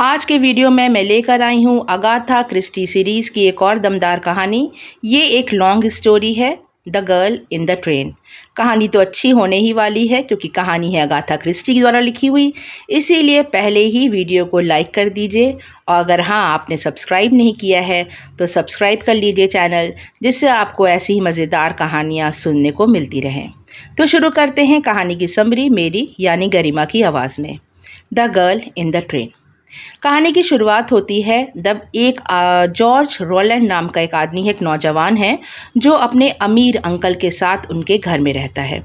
आज के वीडियो में मैं लेकर आई हूँ अगाथा क्रिस्टी सीरीज़ की एक और दमदार कहानी ये एक लॉन्ग स्टोरी है the girl in the train कहानी तो अच्छी होने ही वाली है क्योंकि कहानी है अगाथा क्रिस्टी द्वारा लिखी हुई इसीलिए पहले ही वीडियो को लाइक कर दीजिए और अगर हाँ आपने सब्सक्राइब नहीं किया है तो सब्सक्राइब कर लीजिए चैनल जिससे आपको ऐसी ही मज़ेदार कहानियाँ सुनने को मिलती रहें तो शुरू करते हैं कहानी की समरी मेरी यानी गरिमा की आवाज़ में the girl in the train कहानी की शुरुआत होती है जब एक जॉर्ज रोलैंड नाम का एक आदमी है एक नौजवान है जो अपने अमीर अंकल के साथ उनके घर में रहता है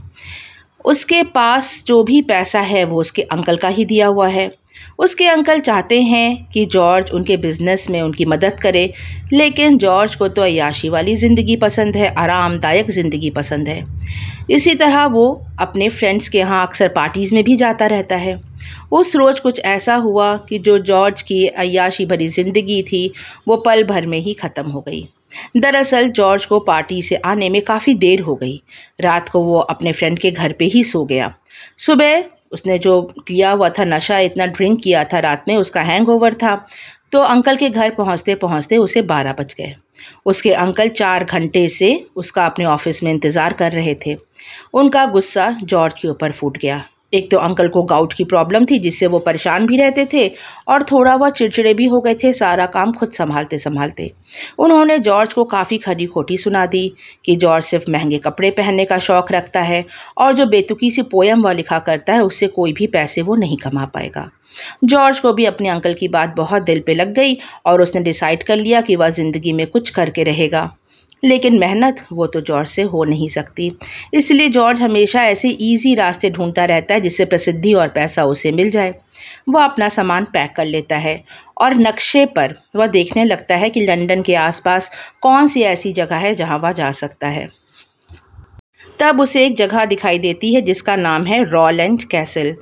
उसके पास जो भी पैसा है वो उसके अंकल का ही दिया हुआ है उसके अंकल चाहते हैं कि जॉर्ज उनके बिजनेस में उनकी मदद करे लेकिन जॉर्ज को तो अयाशी वाली ज़िंदगी पसंद है आरामदायक ज़िंदगी पसंद है इसी तरह वो अपने फ्रेंड्स के यहाँ अक्सर पार्टीज़ में भी जाता रहता है उस रोज़ कुछ ऐसा हुआ कि जो जॉर्ज की अयाशी भरी जिंदगी थी वो पल भर में ही ख़त्म हो गई दरअसल जॉर्ज को पार्टी से आने में काफ़ी देर हो गई रात को वो अपने फ्रेंड के घर पे ही सो गया सुबह उसने जो किया हुआ था नशा इतना ड्रिंक किया था रात में उसका हैंगओवर था तो अंकल के घर पहुंचते पहुंचते उसे बारह बज गए उसके अंकल चार घंटे से उसका अपने ऑफिस में इंतज़ार कर रहे थे उनका गुस्सा जॉर्ज के ऊपर फूट गया एक तो अंकल को गाउट की प्रॉब्लम थी जिससे वो परेशान भी रहते थे और थोड़ा वह चिड़चिड़े भी हो गए थे सारा काम खुद संभालते संभालते उन्होंने जॉर्ज को काफ़ी खरी खोटी सुना दी कि जॉर्ज सिर्फ महंगे कपड़े पहनने का शौक़ रखता है और जो बेतुकी सी पोयम वह लिखा करता है उससे कोई भी पैसे वो नहीं कमा पाएगा जॉर्ज को भी अपने अंकल की बात बहुत दिल पर लग गई और उसने डिसाइड कर लिया कि वह ज़िंदगी में कुछ करके रहेगा लेकिन मेहनत वो तो जॉर्ज से हो नहीं सकती इसलिए जॉर्ज हमेशा ऐसे इजी रास्ते ढूंढता रहता है जिससे प्रसिद्धि और पैसा उसे मिल जाए वह अपना सामान पैक कर लेता है और नक्शे पर वह देखने लगता है कि लंदन के आसपास कौन सी ऐसी जगह है जहाँ वह जा सकता है तब उसे एक जगह दिखाई देती है जिसका नाम है रॉलैंड कैसल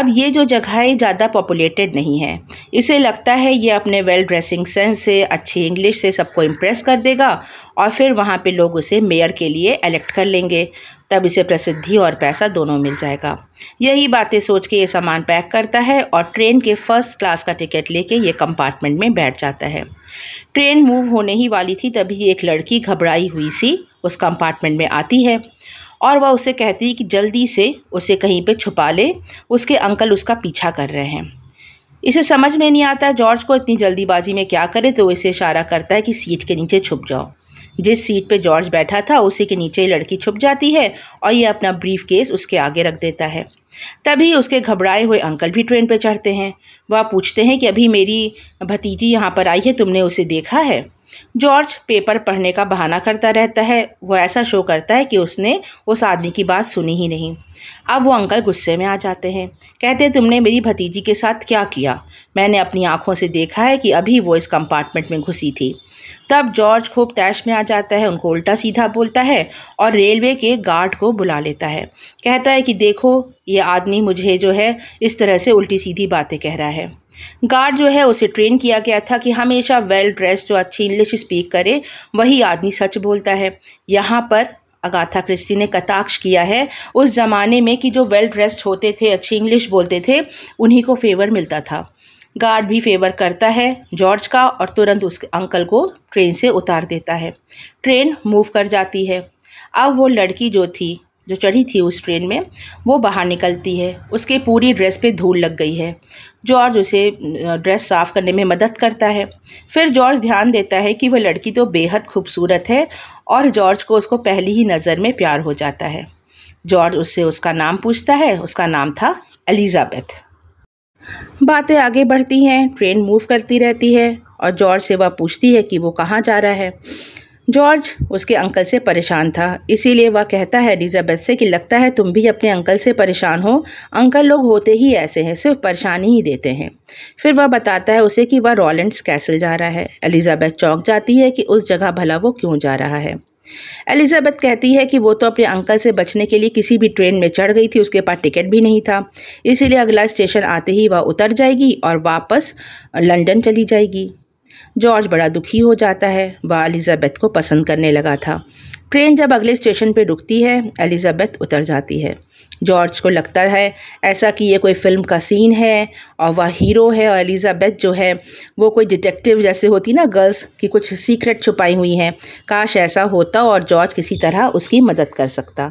अब ये जो जगह है ज़्यादा पॉपुलेटेड नहीं है इसे लगता है ये अपने वेल ड्रेसिंग सेंस से अच्छी इंग्लिश से सबको इम्प्रेस कर देगा और फिर वहाँ पे लोग उसे मेयर के लिए इलेक्ट कर लेंगे तब इसे प्रसिद्धि और पैसा दोनों मिल जाएगा यही बातें सोच के ये सामान पैक करता है और ट्रेन के फर्स्ट क्लास का टिकट लेके ये कंपार्टमेंट में बैठ जाता है ट्रेन मूव होने ही वाली थी तभी एक लड़की घबराई हुई सी उस कंपार्टमेंट में आती है और वह उसे कहती है कि जल्दी से उसे कहीं पर छुपा ले उसके अंकल उसका पीछा कर रहे हैं इसे समझ में नहीं आता जॉर्ज को इतनी जल्दीबाजी में क्या करे तो इसे इशारा करता है कि सीट के नीचे छुप जाओ जिस सीट पे जॉर्ज बैठा था उसी के नीचे लड़की छुप जाती है और ये अपना ब्रीफ केस उसके आगे रख देता है तभी उसके घबराए हुए अंकल भी ट्रेन पर चढ़ते हैं वह पूछते हैं कि अभी मेरी भतीजी यहाँ पर आई है तुमने उसे देखा है जॉर्ज पेपर पढ़ने का बहाना करता रहता है वो ऐसा शो करता है कि उसने उस आदमी की बात सुनी ही नहीं अब वो अंकल गुस्से में आ जाते हैं कहते हैं तुमने मेरी भतीजी के साथ क्या किया मैंने अपनी आंखों से देखा है कि अभी वो इस कंपार्टमेंट में घुसी थी तब जॉर्ज खूब तैश में आ जाता है उनको उल्टा सीधा बोलता है और रेलवे के गार्ड को बुला लेता है कहता है कि देखो ये आदमी मुझे जो है इस तरह से उल्टी सीधी बातें कह रहा है गार्ड जो है उसे ट्रेन किया गया था कि हमेशा वेल ड्रेस जो अच्छी इंग्लिश स्पीक करे वही आदमी सच बोलता है यहाँ पर अगाथा क्रिस्टी ने कटाक्ष किया है उस ज़माने में कि जो वेल ड्रेस्ड होते थे अच्छी इंग्लिश बोलते थे उन्हीं को फेवर मिलता था गार्ड भी फेवर करता है जॉर्ज का और तुरंत उसके अंकल को ट्रेन से उतार देता है ट्रेन मूव कर जाती है अब वो लड़की जो थी जो चढ़ी थी उस ट्रेन में वो बाहर निकलती है उसके पूरी ड्रेस पे धूल लग गई है जॉर्ज उसे ड्रेस साफ़ करने में मदद करता है फिर जॉर्ज ध्यान देता है कि वह लड़की तो बेहद खूबसूरत है और जॉर्ज को उसको पहली ही नज़र में प्यार हो जाता है जॉर्ज उससे उसका नाम पूछता है उसका नाम था एलिज़ाबेथ बातें आगे बढ़ती हैं ट्रेन मूव करती रहती है और जॉर्ज से वह पूछती है कि वो कहाँ जा रहा है जॉर्ज उसके अंकल से परेशान था इसीलिए वह कहता है एलिजाबेथ से कि लगता है तुम भी अपने अंकल से परेशान हो अंकल लोग होते ही ऐसे हैं सिर्फ परेशानी ही देते हैं फिर वह बताता है उसे कि वह रॉलेंड्स कैसल जा रहा है एलिजाबेथ चौंक जाती है कि उस जगह भला वो क्यों जा रहा है एलिजाबेथ कहती है कि वो तो अपने अंकल से बचने के लिए किसी भी ट्रेन में चढ़ गई थी उसके पास टिकट भी नहीं था इसीलिए अगला स्टेशन आते ही वह उतर जाएगी और वापस लंदन चली जाएगी जॉर्ज बड़ा दुखी हो जाता है वह एलिजाबेथ को पसंद करने लगा था ट्रेन जब अगले स्टेशन पर रुकती है एलिजाबेथ उतर जाती है जॉर्ज को लगता है ऐसा कि ये कोई फ़िल्म का सीन है और वह हीरो है और एलिज़ाबेथ जो है वो कोई डिटेक्टिव जैसे होती ना गर्ल्स की कुछ सीक्रेट छुपाई हुई हैं काश ऐसा होता और जॉर्ज किसी तरह उसकी मदद कर सकता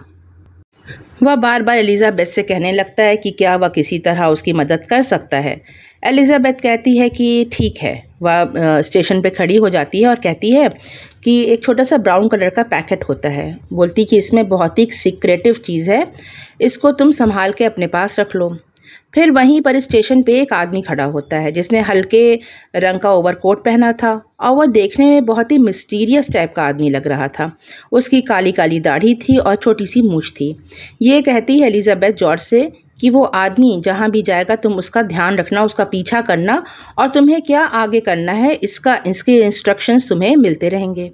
वह बार बार एलिज़ाबेथ से कहने लगता है कि क्या वह किसी तरह उसकी मदद कर सकता है एलिज़ाबेथ कहती है कि ठीक है वह स्टेशन पे खड़ी हो जाती है और कहती है कि एक छोटा सा ब्राउन कलर का पैकेट होता है बोलती कि इसमें बहुत ही सिक्रेटिव चीज़ है इसको तुम संभाल के अपने पास रख लो फिर वहीं पर स्टेशन पे एक आदमी खड़ा होता है जिसने हल्के रंग का ओवरकोट पहना था और वह देखने में बहुत ही मिस्टीरियस टाइप का आदमी लग रहा था उसकी काली काली दाढ़ी थी और छोटी सी मूछ थी ये कहती है एलिजाबेथ जॉर्ज से कि वो आदमी जहाँ भी जाएगा तुम उसका ध्यान रखना उसका पीछा करना और तुम्हें क्या आगे करना है इसका इसके इंस्ट्रक्शंस तुम्हें मिलते रहेंगे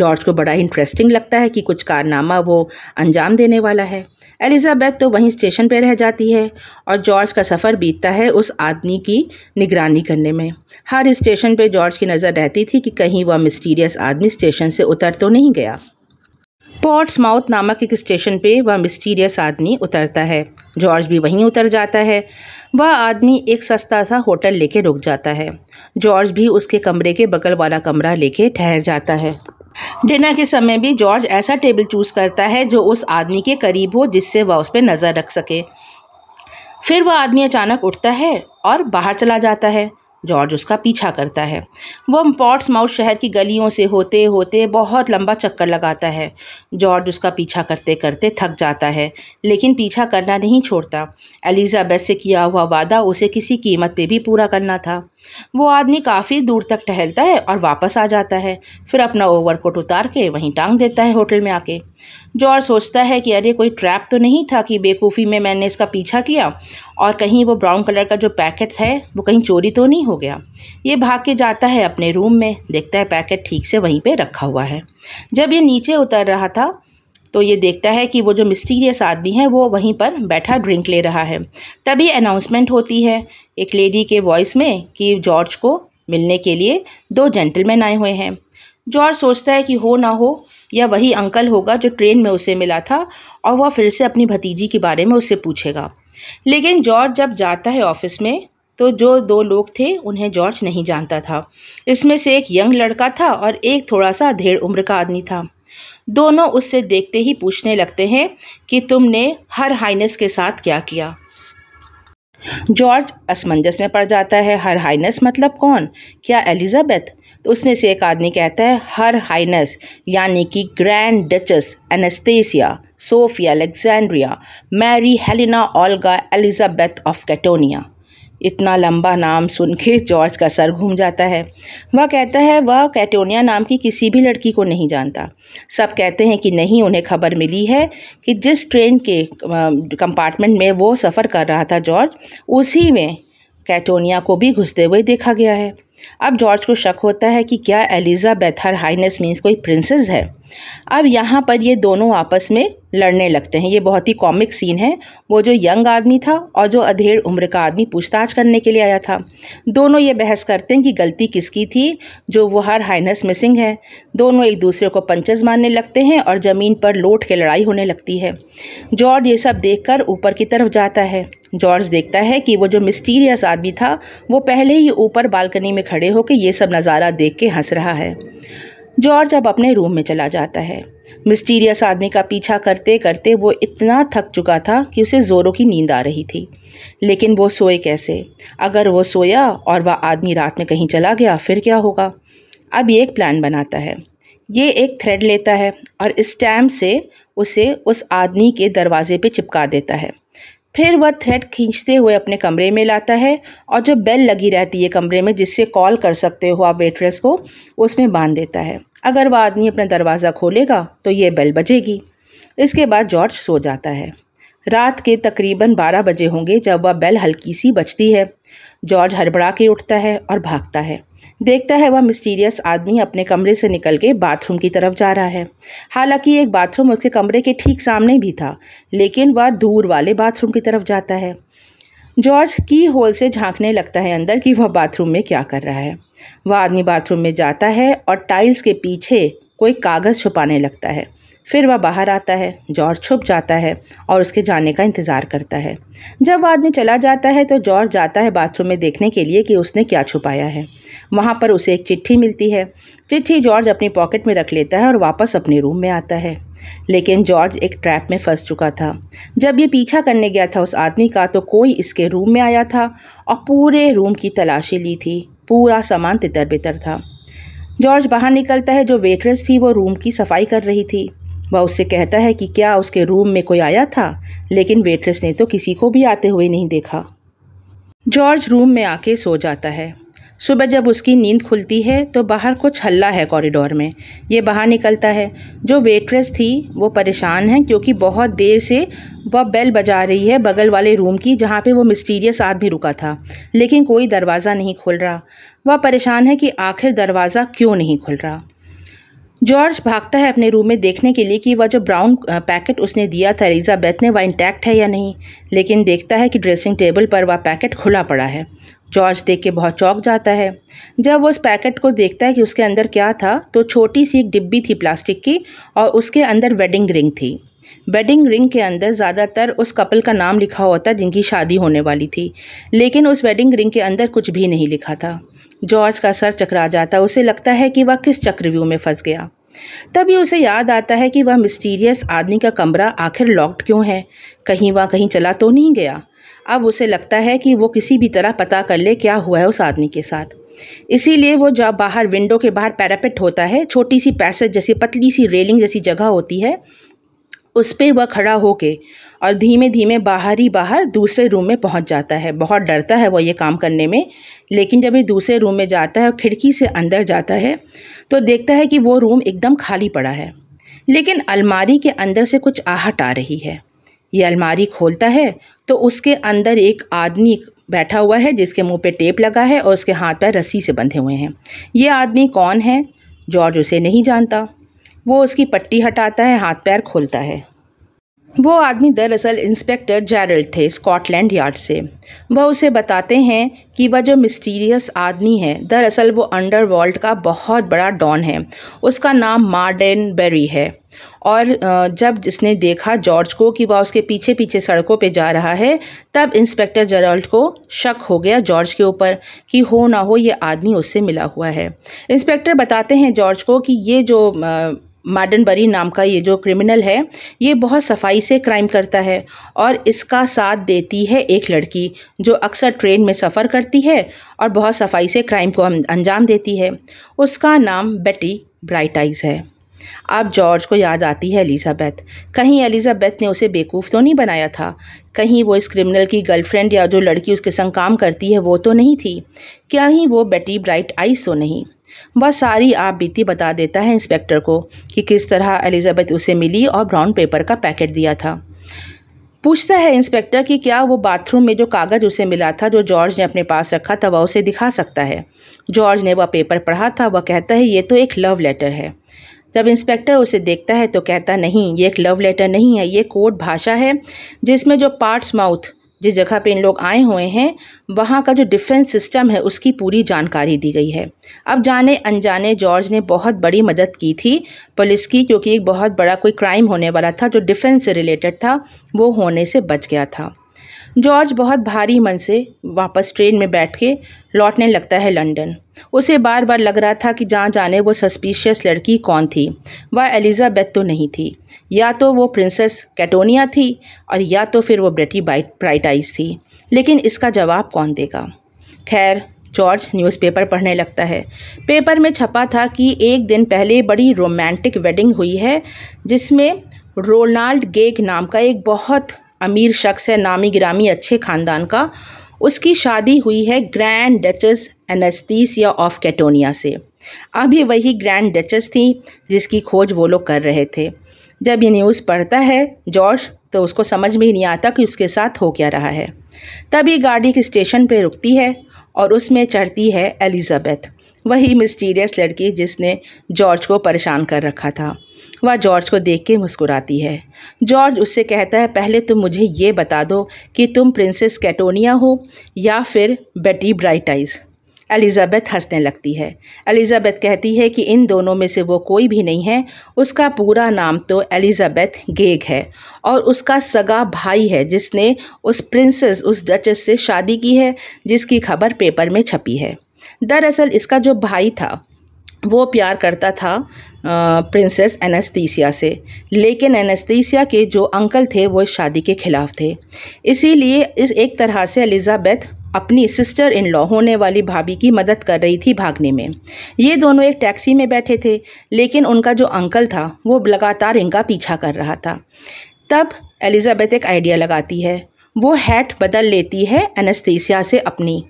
जॉर्ज को बड़ा इंटरेस्टिंग लगता है कि कुछ कारनामा वो अंजाम देने वाला है एलिजाबेथ तो वहीं स्टेशन पर रह जाती है और जॉर्ज का सफ़र बीतता है उस आदमी की निगरानी करने में हर स्टेशन पर जॉर्ज की नज़र रहती थी कि कहीं वह मिस्टीरियस आदमी स्टेशन से उतर तो नहीं गया पॉट्स माउथ नामक एक स्टेशन पे वह मिस्टीरियस आदमी उतरता है जॉर्ज भी वहीं उतर जाता है वह आदमी एक सस्ता सा होटल लेके रुक जाता है जॉर्ज भी उसके कमरे के बगल वाला कमरा लेके ठहर जाता है डिनर के समय भी जॉर्ज ऐसा टेबल चूज करता है जो उस आदमी के करीब हो जिससे वह उस पर नज़र रख सके फिर वह आदमी अचानक उठता है और बाहर चला जाता है जॉर्ज उसका पीछा करता है वह पॉट्स माउथ शहर की गलियों से होते होते बहुत लंबा चक्कर लगाता है जॉर्ज उसका पीछा करते करते थक जाता है लेकिन पीछा करना नहीं छोड़ता एलिजाबेथ से किया हुआ वादा उसे किसी कीमत पे भी पूरा करना था वो आदमी काफ़ी दूर तक टहलता है और वापस आ जाता है फिर अपना ओवरकोट उतार के वहीं टांग देता है होटल में आके जॉर्ज सोचता है कि अरे कोई ट्रैप तो नहीं था कि बेवकूफ़ी में मैंने इसका पीछा किया और कहीं वो ब्राउन कलर का जो पैकेट है वो कहीं चोरी तो नहीं हो गया ये भाग के जाता है अपने रूम में देखता है पैकेट ठीक से वहीं पर रखा हुआ है जब ये नीचे उतर रहा था तो ये देखता है कि वो जो मिस्टीरियस आदमी है वो वहीं पर बैठा ड्रिंक ले रहा है तभी अनाउंसमेंट होती है एक लेडी के वॉइस में कि जॉर्ज को मिलने के लिए दो जेंटलमैन आए हुए हैं जॉर्ज सोचता है कि हो ना हो या वही अंकल होगा जो ट्रेन में उसे मिला था और वह फिर से अपनी भतीजी के बारे में उससे पूछेगा लेकिन जॉर्ज जब जाता है ऑफिस में तो जो दो लोग थे उन्हें जॉर्ज नहीं जानता था इसमें से एक यंग लड़का था और एक थोड़ा सा अधेड़ उम्र का आदमी था दोनों उससे देखते ही पूछने लगते हैं कि तुमने हर हाइनेस के साथ क्या किया जॉर्ज असमंजस में पड़ जाता है हर हाइनेस मतलब कौन क्या एलिजाबेथ तो उसमें से एक आदमी कहता है हर हाइनेस यानी कि grand duchess Anastasia Sophia Alexandria Mary Helena Olga Elizabeth of Catonia इतना लंबा नाम सुन के जॉर्ज का सर घूम जाता है वह कहता है वह कैटोनिया नाम की किसी भी लड़की को नहीं जानता सब कहते हैं कि नहीं उन्हें खबर मिली है कि जिस ट्रेन के कंपार्टमेंट में वो सफ़र कर रहा था जॉर्ज उसी में कैटोनिया को भी घुसते हुए देखा गया है अब जॉर्ज को शक होता है कि क्या एलिजाबेथ हर हाइनेस मीन्स कोई प्रिंसेस है अब यहाँ पर ये दोनों आपस में लड़ने लगते हैं ये बहुत ही कॉमिक सीन है वो जो यंग आदमी था और जो अधेड़ उम्र का आदमी पूछताछ करने के लिए आया था दोनों ये बहस करते हैं कि गलती किसकी थी जो वो हर हाइनस मिसिंग है दोनों एक दूसरे को पंचज मारने लगते हैं और ज़मीन पर लोट के लड़ाई होने लगती है जॉर्ज ये सब देख ऊपर की तरफ जाता है जॉर्ज देखता है कि वो जो मिस्टीरियस आदमी था वो पहले ही ऊपर बालकनी में खड़े होकर ये सब नज़ारा देख के हंस रहा है जॉर्ज अब अपने रूम में चला जाता है मिस्टीरियस आदमी का पीछा करते करते वो इतना थक चुका था कि उसे ज़ोरों की नींद आ रही थी लेकिन वो सोए कैसे अगर वो सोया और वह आदमी रात में कहीं चला गया फिर क्या होगा अब ये एक प्लान बनाता है ये एक थ्रेड लेता है और स्टैम्प से उसे उस आदमी के दरवाजे पे चिपका देता है फिर वह थ्रेड खींचते हुए अपने कमरे में लाता है और जो बेल लगी रहती है कमरे में जिससे कॉल कर सकते हो आप वेट्रेस को उसमें बांध देता है अगर वह आदमी अपना दरवाज़ा खोलेगा तो ये बेल बजेगी इसके बाद जॉर्ज सो जाता है रात के तकरीबन 12 बजे होंगे जब वह बेल हल्की सी बजती है जॉर्ज हड़बड़ा के उठता है और भागता है देखता है वह मिस्टीरियस आदमी अपने कमरे से निकल के बाथरूम की तरफ जा रहा है हालांकि एक बाथरूम उसके कमरे के ठीक सामने भी था लेकिन वह दूर वाले बाथरूम की तरफ जाता है जॉर्ज की होल से झांकने लगता है अंदर कि वह बाथरूम में क्या कर रहा है वह आदमी बाथरूम में जाता है और टाइल्स के पीछे कोई कागज़ छुपाने लगता है फिर वह बाहर आता है जॉर्ज छुप जाता है और उसके जाने का इंतज़ार करता है जब वह आदमी चला जाता है तो जॉर्ज जाता है बाथरूम में देखने के लिए कि उसने क्या छुपाया है वहाँ पर उसे एक चिट्ठी मिलती है चिट्ठी जॉर्ज अपनी पॉकेट में रख लेता है और वापस अपने रूम में आता है लेकिन जॉर्ज एक ट्रैप में फंस चुका था जब ये पीछा करने गया था उस आदमी का तो कोई इसके रूम में आया था और पूरे रूम की तलाशी ली थी पूरा सामान तितर बितर था जॉर्ज बाहर निकलता है जो वेटरेस थी वो रूम की सफाई कर रही थी वह उससे कहता है कि क्या उसके रूम में कोई आया था लेकिन वेट्रेस ने तो किसी को भी आते हुए नहीं देखा जॉर्ज रूम में आके सो जाता है सुबह जब उसकी नींद खुलती है तो बाहर कुछ हल्ला है कॉरिडोर में ये बाहर निकलता है जो वेट्रेस थी वो परेशान है क्योंकि बहुत देर से वह बेल बजा रही है बगल वाले रूम की जहाँ पे वो मिस्टीरियस आदमी रुका था लेकिन कोई दरवाज़ा नहीं खुल रहा वह परेशान है कि आखिर दरवाज़ा क्यों नहीं खुल रहा जॉर्ज भागता है अपने रूम में देखने के लिए कि वह जो ब्राउन पैकेट उसने दिया था एलिजाबेथ ने वह इंटैक्ट है या नहीं लेकिन देखता है कि ड्रेसिंग टेबल पर वह पैकेट खुला पड़ा है जॉर्ज देख के बहुत चौंक जाता है जब वो उस पैकेट को देखता है कि उसके अंदर क्या था तो छोटी सी एक डिब्बी थी प्लास्टिक की और उसके अंदर वेडिंग रिंग थी वेडिंग रिंग के अंदर ज़्यादातर उस कपल का नाम लिखा होता जिनकी शादी होने वाली थी लेकिन उस वेडिंग रिंग के अंदर कुछ भी नहीं लिखा था जॉर्ज का सर चकरा जाता उसे लगता है कि वह किस चक्रव्यूह में फंस गया तभी उसे याद आता है कि वह मिस्टीरियस आदमी का कमरा आखिर लॉक्ड क्यों है कहीं वह कहीं चला तो नहीं गया अब उसे लगता है कि वो किसी भी तरह पता कर ले क्या हुआ है उस आदमी के साथ इसीलिए वो जब बाहर विंडो के बाहर पैरापेट होता है छोटी सी पैसेज जैसी पतली सी रेलिंग जैसी जगह होती है उस पर वह खड़ा होके और धीमे धीमे बाहर ही बाहर दूसरे रूम में पहुंच जाता है बहुत डरता है वो ये काम करने में लेकिन जब ये दूसरे रूम में जाता है और खिड़की से अंदर जाता है तो देखता है कि वो रूम एकदम खाली पड़ा है लेकिन अलमारी के अंदर से कुछ आहट आ रही है ये अलमारी खोलता है तो उसके अंदर एक आदमी बैठा हुआ है जिसके मुंह पे टेप लगा है और उसके हाथ पैर रस्सी से बंधे हुए हैं ये आदमी कौन है जॉर्ज उसे नहीं जानता वो उसकी पट्टी हटाता है हाथ पैर खोलता है वो आदमी दरअसल इंस्पेक्टर जैरल्ड थे स्कॉटलैंड यार्ड से वह उसे बताते हैं कि वह जो मिस्टीरियस आदमी है दरअसल वो अंडरवर्ल्ड का बहुत बड़ा डॉन है उसका नाम मार्डन बेरी है और जब जिसने देखा जॉर्ज को कि वह उसके पीछे पीछे सड़कों पे जा रहा है तब इंस्पेक्टर जेरल्ड को शक हो गया जॉर्ज के ऊपर कि हो ना हो ये आदमी उससे मिला हुआ है इंस्पेक्टर बताते हैं जॉर्ज को कि ये जो मार्डनबरी नाम का ये जो क्रिमिनल है ये बहुत सफाई से क्राइम करता है और इसका साथ देती है एक लड़की जो अक्सर ट्रेन में सफ़र करती है और बहुत सफाई से क्राइम को अं-, अंजाम देती है उसका नाम बेटी ब्राइट आइज है अब जॉर्ज को याद आती है एलिजाबैथ कहीं एलिजाबैथ ने उसे बेवकूफ़ तो नहीं बनाया था कहीं वो इस क्रिमिनल की गर्लफ्रेंड या जो लड़की उसके संग काम करती है वो तो नहीं थी क्या ही वो बेटी ब्राइट आइज तो नहीं वह सारी आप बीती बता देता है इंस्पेक्टर को कि किस तरह एलिजाबेथ उसे मिली और ब्राउन पेपर का पैकेट दिया था पूछता है इंस्पेक्टर कि क्या वो बाथरूम में जो कागज़ उसे मिला था जो जॉर्ज ने अपने पास रखा था वह उसे दिखा सकता है जॉर्ज ने वह पेपर पढ़ा था वह कहता है ये तो एक लव लेटर है जब इंस्पेक्टर उसे देखता है तो कहता नहीं ये एक लव लेटर नहीं है ये कोड भाषा है जिसमें जो पार्ट्स माउथ जिस जगह पे इन लोग आए हुए हैं वहाँ का जो डिफेंस सिस्टम है उसकी पूरी जानकारी दी गई है अब जाने अनजाने जॉर्ज ने बहुत बड़ी मदद की थी पुलिस की क्योंकि एक बहुत बड़ा कोई क्राइम होने वाला था जो डिफेंस से रिलेटेड था वो होने से बच गया था जॉर्ज बहुत भारी मन से वापस ट्रेन में बैठ के लौटने लगता है लंदन उसे बार बार लग रहा था कि जहाँ जाने वो सस्पिशियस लड़की कौन थी वह एलिजाबेथ तो नहीं थी या तो वो प्रिंसेस कैटोनिया थी और या तो फिर वो ब्रेटी ब्राइटाइज थी लेकिन इसका जवाब कौन देगा खैर जॉर्ज न्यूज़पेपर पढ़ने लगता है पेपर में छपा था कि एक दिन पहले बड़ी रोमांटिक वेडिंग हुई है जिसमें रोनाल्ड गेग नाम का एक बहुत अमीर शख्स है नामी गिरामी अच्छे ख़ानदान का उसकी शादी हुई है grand duchess Anastasia of Catonia से अभी वही ग्रैंड डचस थी जिसकी खोज वो लोग कर रहे थे जब ये न्यूज़ पढ़ता है जॉर्ज तो उसको समझ में ही नहीं आता कि उसके साथ हो क्या रहा है तभी गाड़ी के स्टेशन पर रुकती है और उसमें चढ़ती है एलिज़ाबेथ वही मिस्टीरियस लड़की जिसने जॉर्ज को परेशान कर रखा था वह जॉर्ज को देख के मुस्कुराती है जॉर्ज उससे कहता है पहले तुम मुझे ये बता दो कि तुम प्रिंसेस कैटोनिया हो या फिर बेटी ब्राइटाइज एलिजाबेथ हंसने लगती है एलिजाबेथ कहती है कि इन दोनों में से वो कोई भी नहीं है उसका पूरा नाम तो एलिजाबेथ गेग है और उसका सगा भाई है जिसने उस प्रिंसेस उस डचेस से शादी की है जिसकी खबर पेपर में छपी है दरअसल इसका जो भाई था वो प्यार करता था प्रिंसेस एनेस्थीसिया से लेकिन एनेस्थीसिया के जो अंकल थे वो शादी के ख़िलाफ़ थे इसीलिए इस एक तरह से एलिज़ाबेथ अपनी सिस्टर इन लॉ होने वाली भाभी की मदद कर रही थी भागने में ये दोनों एक टैक्सी में बैठे थे लेकिन उनका जो अंकल था वो लगातार इनका पीछा कर रहा था तब एलिज़ाबेथ एक आइडिया लगाती है वो हैट बदल लेती है एनेस्थीसिया से अपनी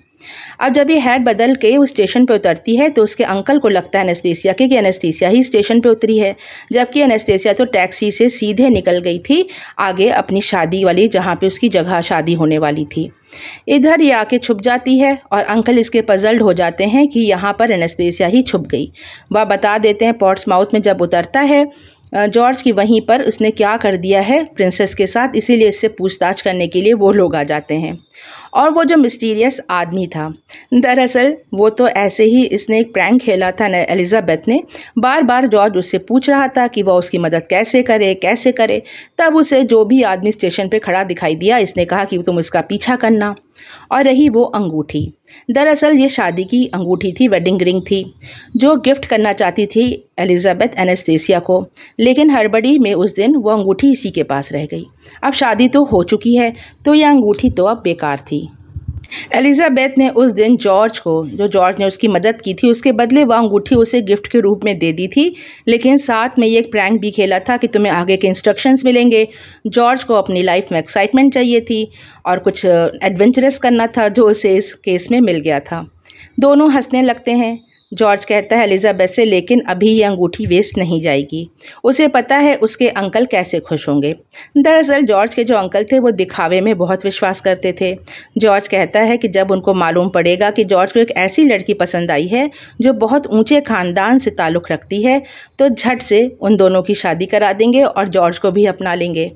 अब जब ये हेड बदल के उस स्टेशन पर उतरती है तो उसके अंकल को लगता है एनेस्थीसिया के कि एनेस्थीसिया ही स्टेशन पर उतरी है जबकि एनेस्थीसिया तो टैक्सी से सीधे निकल गई थी आगे अपनी शादी वाली जहाँ पे उसकी जगह शादी होने वाली थी इधर ये आके छुप जाती है और अंकल इसके पजल्ड हो जाते हैं कि यहाँ पर एनेस्थीसिया ही छुप गई वह बता देते हैं पॉट्स माउथ में जब उतरता है जॉर्ज की वहीं पर उसने क्या कर दिया है प्रिंसेस के साथ इसीलिए इससे पूछताछ करने के लिए वो लोग आ जाते हैं और वो जो मिस्टीरियस आदमी था दरअसल वो तो ऐसे ही इसने एक प्रैंक खेला था एलिजाबेथ ने बार बार जॉर्ज उससे पूछ रहा था कि वह उसकी मदद कैसे करे कैसे करे तब उसे जो भी आदमी स्टेशन पर खड़ा दिखाई दिया इसने कहा कि तुम इसका पीछा करना और रही वो अंगूठी दरअसल ये शादी की अंगूठी थी वेडिंग रिंग थी जो गिफ्ट करना चाहती थी एलिजाबेथ एनेस्थेसिया को लेकिन हड़बड़ी में उस दिन वो अंगूठी इसी के पास रह गई अब शादी तो हो चुकी है तो यह अंगूठी तो अब बेकार थी एलिजाबेथ ने उस दिन जॉर्ज को जो जॉर्ज ने उसकी मदद की थी उसके बदले वह अंगूठी उसे गिफ्ट के रूप में दे दी थी लेकिन साथ में ये एक प्रैंक भी खेला था कि तुम्हें आगे के इंस्ट्रक्शंस मिलेंगे जॉर्ज को अपनी लाइफ में एक्साइटमेंट चाहिए थी और कुछ एडवेंचरस uh, करना था जो उसे इस केस में मिल गया था दोनों हंसने लगते हैं जॉर्ज कहता है एलिजाबेथ से लेकिन अभी ये अंगूठी वेस्ट नहीं जाएगी उसे पता है उसके अंकल कैसे खुश होंगे दरअसल जॉर्ज के जो अंकल थे वो दिखावे में बहुत विश्वास करते थे जॉर्ज कहता है कि जब उनको मालूम पड़ेगा कि जॉर्ज को एक ऐसी लड़की पसंद आई है जो बहुत ऊँचे ख़ानदान से ताल्लुक़ रखती है तो झट से उन दोनों की शादी करा देंगे और जॉर्ज को भी अपना लेंगे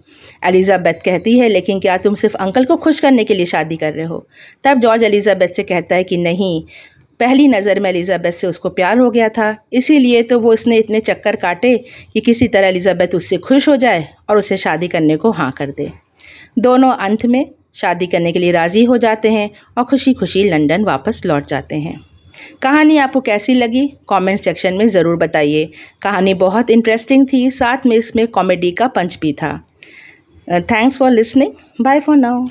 एलिजाबेथ कहती है लेकिन क्या तुम सिर्फ अंकल को खुश करने के लिए शादी कर रहे हो तब जॉर्ज एलिजाबेथ से कहता है कि नहीं पहली नज़र में एलिज़ाबेथ से उसको प्यार हो गया था इसीलिए तो वो उसने इतने चक्कर काटे कि किसी तरह एलिज़ाबेथ उससे खुश हो जाए और उसे शादी करने को हाँ कर दे दोनों अंत में शादी करने के लिए राज़ी हो जाते हैं और खुशी खुशी लंदन वापस लौट जाते हैं कहानी आपको कैसी लगी कमेंट सेक्शन में ज़रूर बताइए कहानी बहुत इंटरेस्टिंग थी साथ में इसमें कॉमेडी का पंच भी था thanks for listening bye for now